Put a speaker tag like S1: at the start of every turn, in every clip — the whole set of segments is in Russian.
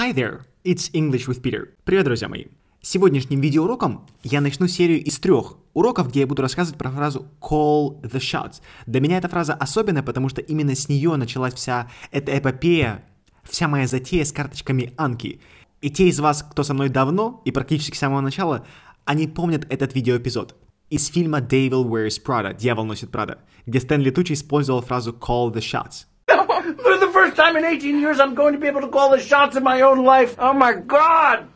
S1: Hi there, it's English with Peter. Привет, друзья мои. Сегодняшним видеоуроком я начну серию из трех уроков, где я буду рассказывать про фразу call the shots. Для меня эта фраза особенная, потому что именно с нее началась вся эта эпопея, вся моя затея с карточками Анки. И те из вас, кто со мной давно и практически с самого начала, они помнят этот видеоэпизод из фильма Devil Wears Prada, Дьявол носит Прада, где Стэн Тучи использовал фразу call the shots.
S2: For the first time in 18 years I'm going to be able to call the shots in my own life. Oh my God!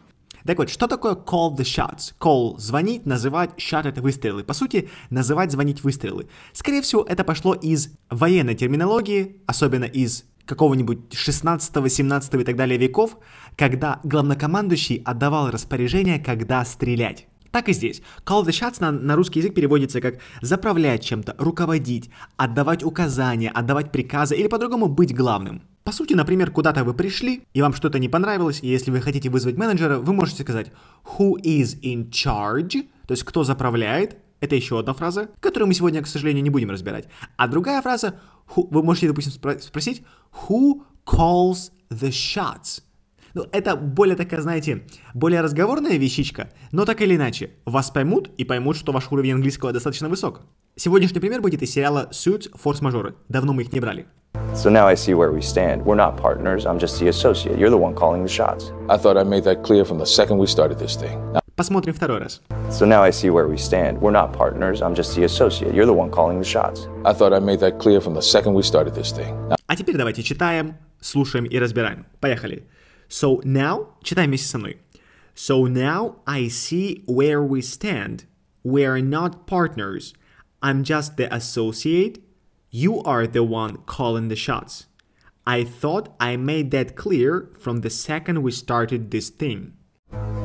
S1: Так вот, что такое call the shots? Call – звонить, называть, shot – это выстрелы. По сути, называть, звонить, выстрелы. Скорее всего, это пошло из военной терминологии, особенно из какого-нибудь 16, 17 и так далее веков, когда главнокомандующий отдавал распоряжение, когда стрелять. Так и здесь. Call the shots на, на русский язык переводится как заправлять чем-то, руководить, отдавать указания, отдавать приказы или по-другому быть главным. По сути, например, куда-то вы пришли, и вам что-то не понравилось, и если вы хотите вызвать менеджера, вы можете сказать «Who is in charge?» То есть «Кто заправляет?» Это еще одна фраза, которую мы сегодня, к сожалению, не будем разбирать. А другая фраза, who, вы можете, допустим, спро- спросить «Who calls the shots?» Ну, это более такая, знаете, более разговорная вещичка, но так или иначе, вас поймут и поймут, что ваш уровень английского достаточно высок. Сегодняшний пример будет из сериала Suits Форс-мажоры. Давно мы их не брали.
S2: So now I see where we stand. We're not partners, I'm just the associate. You're the one calling the shots. I thought I made that clear from the second we started this thing. Посмотрим второй раз. So now I see where we stand. We're not partners, I'm just the associate. You're the one calling the shots. I thought I made that clear from the second we started this thing.
S1: А теперь давайте читаем, слушаем и разбираем. Поехали. So now, читай вместе со мной. So now I see where we stand. We're not partners. I'm just the associate. You are the one calling the shots. I thought I made that clear from the second we started this thing.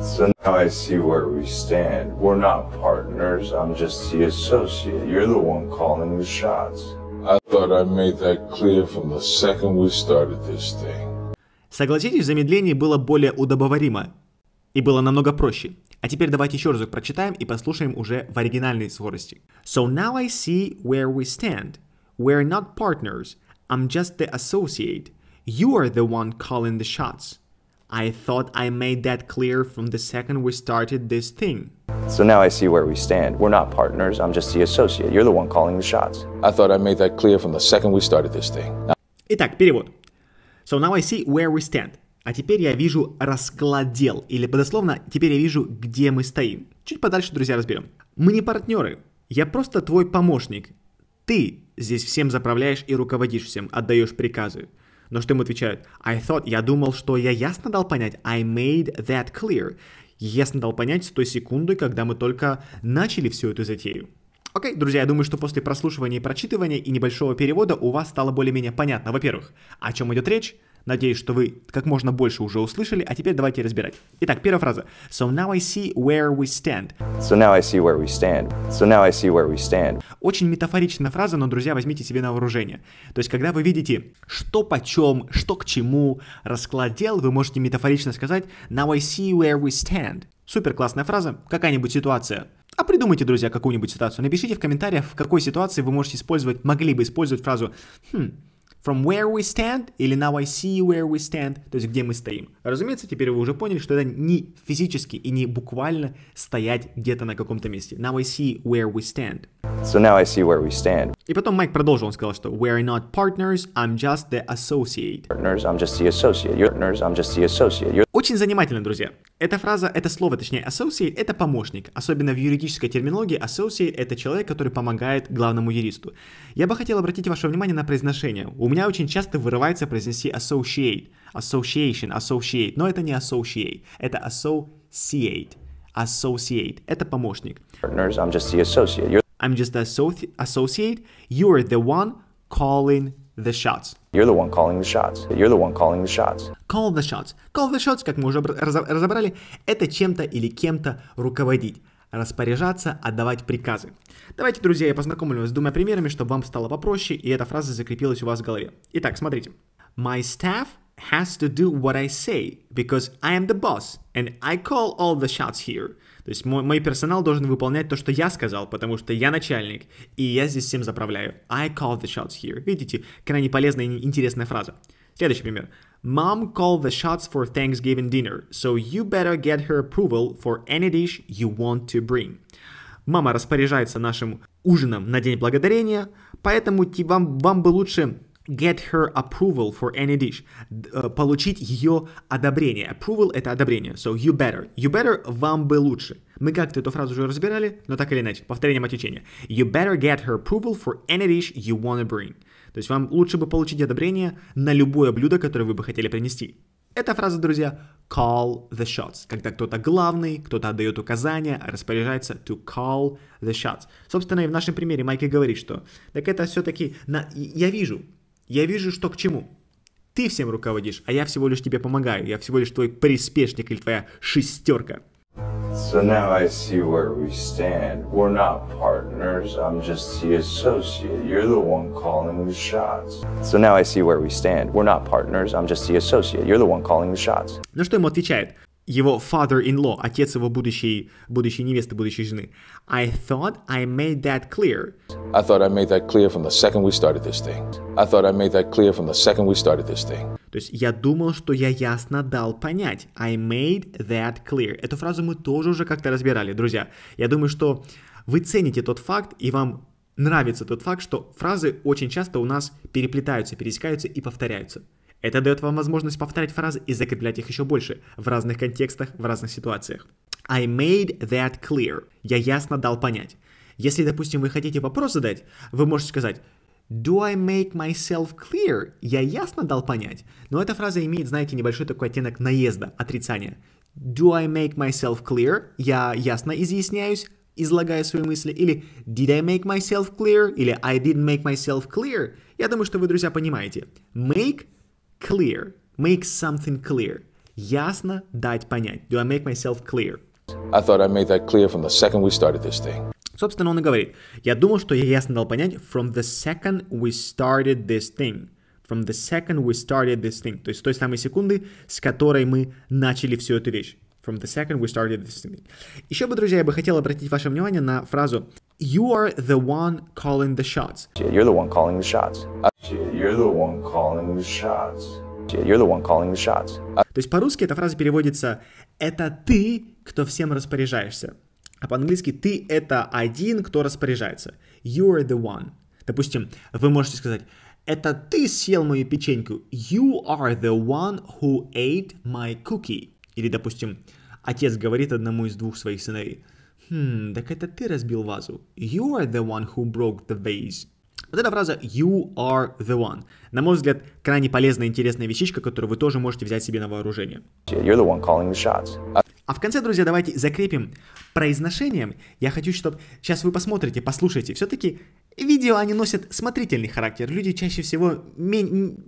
S2: So now I see where we stand. We're not partners. I'm just the associate. You're the one calling the shots. I thought I made that clear from the second we started this thing.
S1: Согласитесь, замедление было более удобоваримо и было намного проще. А теперь давайте еще разок прочитаем и послушаем уже в оригинальной скорости. So now I see where we stand. We're not partners. I'm just the associate. You are the one calling the shots. I thought I made that clear from the second we started this thing.
S2: So now I see where we stand. We're not partners. I'm just the associate. You're the one calling the shots. I thought I made that clear from the second we started this thing.
S1: Итак, перевод. So now I see where we stand. А теперь я вижу раскладел, или подословно, теперь я вижу, где мы стоим. Чуть подальше, друзья, разберем. Мы не партнеры, я просто твой помощник. Ты здесь всем заправляешь и руководишь всем, отдаешь приказы. Но что ему отвечают? I thought, я думал, что я ясно дал понять. I made that clear. Ясно дал понять с той секунды, когда мы только начали всю эту затею. Окей, okay, друзья, я думаю, что после прослушивания и прочитывания и небольшого перевода у вас стало более-менее понятно, во-первых, о чем идет речь, Надеюсь, что вы как можно больше уже услышали, а теперь давайте разбирать. Итак, первая фраза. So now I see where we stand.
S2: So now I see where we stand. So now I see where we stand.
S1: Очень метафоричная фраза, но, друзья, возьмите себе на вооружение. То есть, когда вы видите, что почем, что к чему, расклад дел, вы можете метафорично сказать Now I see where we stand. Супер классная фраза, какая-нибудь ситуация. А придумайте, друзья, какую-нибудь ситуацию. Напишите в комментариях, в какой ситуации вы можете использовать, могли бы использовать фразу «Хм, from where we stand» или «now I see where we stand», то есть где мы стоим. Разумеется, теперь вы уже поняли, что это не физически и не буквально стоять где-то на каком-то месте. «Now I see where we stand».
S2: So now I see where we stand.
S1: И потом Майк продолжил, он сказал, что «We're not partners, I'm just the associate».
S2: Partners, I'm just the associate. partners, I'm just the associate. You're... Очень
S1: занимательно, друзья. Эта фраза, это слово, точнее, associate – это помощник. Особенно в юридической терминологии associate – это человек, который помогает главному юристу. Я бы хотел обратить ваше внимание на произношение. У меня очень часто вырывается произнести associate, association, associate, но это не associate, это associate. Associate – это помощник.
S2: Partners, I'm just the associate. You're... I'm
S1: just an associate. You're the one calling
S2: the shots. You're the one calling the shots. You're the one calling the shots.
S1: Call the shots. Call the shots, как мы уже разобрали, это чем-то или кем-то руководить распоряжаться, отдавать приказы. Давайте, друзья, я познакомлю вас с двумя примерами, чтобы вам стало попроще, и эта фраза закрепилась у вас в голове. Итак, смотрите. My staff has to do what I say, because I am the boss, and I call all the shots here. То есть мой, мой персонал должен выполнять то, что я сказал, потому что я начальник, и я здесь всем заправляю. I call the shots here. Видите, крайне полезная и интересная фраза. Следующий пример. Mom called the shots for Thanksgiving dinner, so you better get her approval for any dish you want to bring. Мама распоряжается нашим ужином на День Благодарения, поэтому вам, вам бы лучше get her approval for any dish, э, получить ее одобрение. Approval – это одобрение, so you better. You better – вам бы лучше. Мы как-то эту фразу уже разбирали, но так или иначе, повторением от течения. You better get her approval for any dish you wanna bring. То есть вам лучше бы получить одобрение на любое блюдо, которое вы бы хотели принести. Эта фраза, друзья, call the shots, когда кто-то главный, кто-то отдает указания, а распоряжается to call the shots. Собственно, и в нашем примере Майки говорит, что так это все-таки, на... я вижу, я вижу, что к чему. Ты всем руководишь, а я всего лишь тебе помогаю. Я всего лишь твой приспешник или твоя шестерка.
S2: So now I see where we stand. We're not partners. I'm just the associate. You're the one calling the shots. So now I see where we stand. We're not partners. I'm just the associate. You're the one calling the shots.
S1: Ну что ему отвечает? его father-in-law, отец его будущей, будущей невесты, будущей жены. I thought I made that clear.
S2: I thought I made that clear from the second we started this thing. I thought I made that clear from the second we started this thing.
S1: То есть я думал, что я ясно дал понять. I made that clear. Эту фразу мы тоже уже как-то разбирали, друзья. Я думаю, что вы цените тот факт, и вам нравится тот факт, что фразы очень часто у нас переплетаются, пересекаются и повторяются. Это дает вам возможность повторять фразы и закреплять их еще больше в разных контекстах, в разных ситуациях. I made that clear. Я ясно дал понять. Если, допустим, вы хотите вопрос задать, вы можете сказать Do I make myself clear? Я ясно дал понять. Но эта фраза имеет, знаете, небольшой такой оттенок наезда, отрицания. Do I make myself clear? Я ясно изъясняюсь, излагая свои мысли. Или Did I make myself clear? Или I didn't make myself clear? Я думаю, что вы, друзья, понимаете. Make Clear. Make something clear. Ясно дать понять. Do I make myself clear?
S2: I thought I made that clear from the second we started this thing.
S1: Собственно, он и говорит, я думал, что я ясно дал понять from the second we started this thing. From the second we started this thing. То есть с той самой секунды, с которой мы начали всю эту вещь. From the second we started this thing.
S2: Еще бы, друзья, я бы хотел обратить
S1: ваше внимание на фразу You are the one calling the shots.
S2: You're the one calling the shots. То есть по-русски
S1: эта фраза переводится «это ты, кто всем распоряжаешься». А по-английски «ты — это один, кто распоряжается». You're the one. Допустим, вы можете сказать «это ты съел мою печеньку». You are the one who ate my cookie. Или, допустим, отец говорит одному из двух своих сыновей «Хм, так это ты разбил вазу». You are the one who broke the vase. Вот эта фраза «you are the one». На мой взгляд, крайне полезная и интересная вещичка, которую вы тоже можете взять себе на вооружение.
S2: You're the one calling the shots.
S1: А в конце, друзья, давайте закрепим произношением. Я хочу, чтобы сейчас вы посмотрите, послушайте. Все-таки Видео они носят смотрительный характер. Люди чаще всего,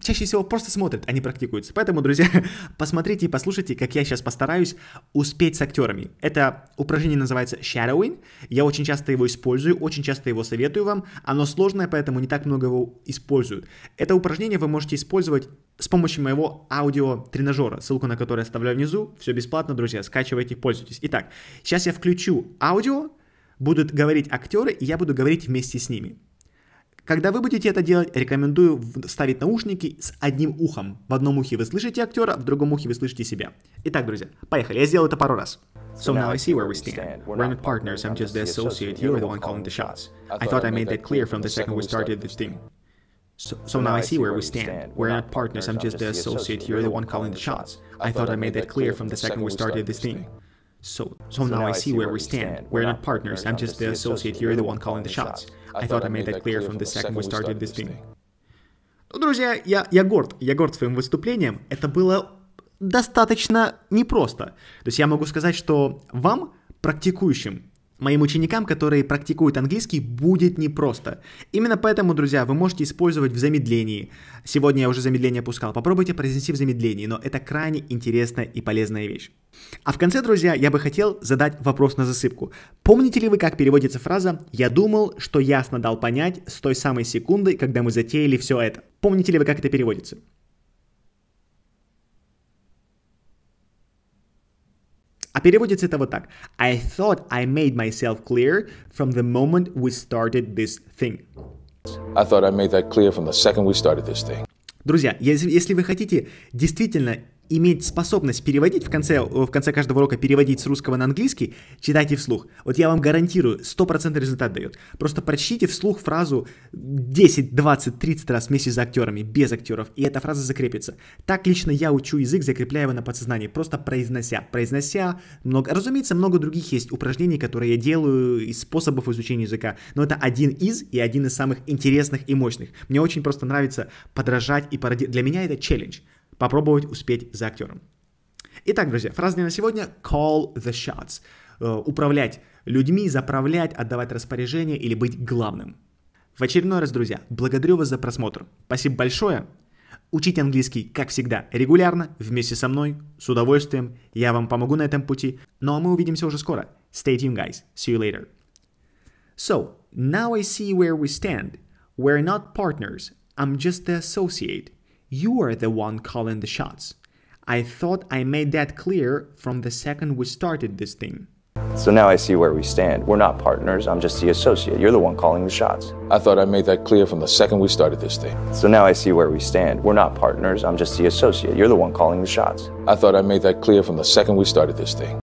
S1: чаще всего просто смотрят, они а практикуются. Поэтому, друзья, посмотрите и послушайте, как я сейчас постараюсь успеть с актерами. Это упражнение называется shadowing. Я очень часто его использую, очень часто его советую вам. Оно сложное, поэтому не так много его используют. Это упражнение вы можете использовать с помощью моего аудио-тренажера, ссылку на который оставляю внизу. Все бесплатно, друзья, скачивайте, пользуйтесь. Итак, сейчас я включу аудио, будут говорить актеры, и я буду говорить вместе с ними. Когда вы будете это делать, рекомендую ставить наушники с одним ухом. В одном ухе вы слышите актера, в другом ухе вы слышите себя. Итак, друзья, поехали. Я сделал это пару раз. So now I see where we stand. We're not partners, I'm just the associate. You're the one calling the shots. I thought I made that clear from the second we started this thing. So, so now I see where we stand. We're not partners, I'm just the associate. You're the one calling the shots. I thought I made that clear from the second we started this thing. So, so, so now, now, I see where, where we stand. stand. We're, We're not partners. I'm just the associate. You're the one calling the shots. I thought I made that clear from the second we started this thing. Ну, друзья, я, я горд. Я горд своим выступлением. Это было достаточно непросто. То есть я могу сказать, что вам, практикующим моим ученикам, которые практикуют английский, будет непросто. Именно поэтому, друзья, вы можете использовать в замедлении. Сегодня я уже замедление пускал. Попробуйте произнести в замедлении, но это крайне интересная и полезная вещь. А в конце, друзья, я бы хотел задать вопрос на засыпку. Помните ли вы, как переводится фраза «Я думал, что ясно дал понять с той самой секунды, когда мы затеяли все это»? Помните ли вы, как это переводится? переводится это вот так. I thought I made myself clear from the moment we started this thing.
S2: I thought I made that clear from the second we started this thing.
S1: Друзья, если, если вы хотите действительно иметь способность переводить в конце, в конце каждого урока, переводить с русского на английский, читайте вслух. Вот я вам гарантирую, 100% результат дает. Просто прочтите вслух фразу 10, 20, 30 раз вместе с актерами, без актеров, и эта фраза закрепится. Так лично я учу язык, закрепляя его на подсознании, просто произнося. Произнося много... Разумеется, много других есть упражнений, которые я делаю, из способов изучения языка, но это один из и один из самых интересных и мощных. Мне очень просто нравится подражать и пародировать. Для меня это челлендж попробовать успеть за актером. Итак, друзья, фраза на сегодня «call the shots» э, управлять людьми, заправлять, отдавать распоряжение или быть главным. В очередной раз, друзья, благодарю вас за просмотр. Спасибо большое. Учите английский, как всегда, регулярно, вместе со мной, с удовольствием. Я вам помогу на этом пути. Ну а мы увидимся уже скоро. Stay tuned, guys. See you later. So, now I see where we stand. We're not partners. I'm just the associate. You are the one calling the shots. I thought I made that clear from the second we started this thing.
S2: So now I see where we stand. We're not partners, I'm just the associate. You're the one calling the shots. I thought I made that clear from the second we started this thing. So now I see where we stand. We're not partners, I'm just the associate. You're the one calling the shots. I thought I made that clear from the second we started this thing.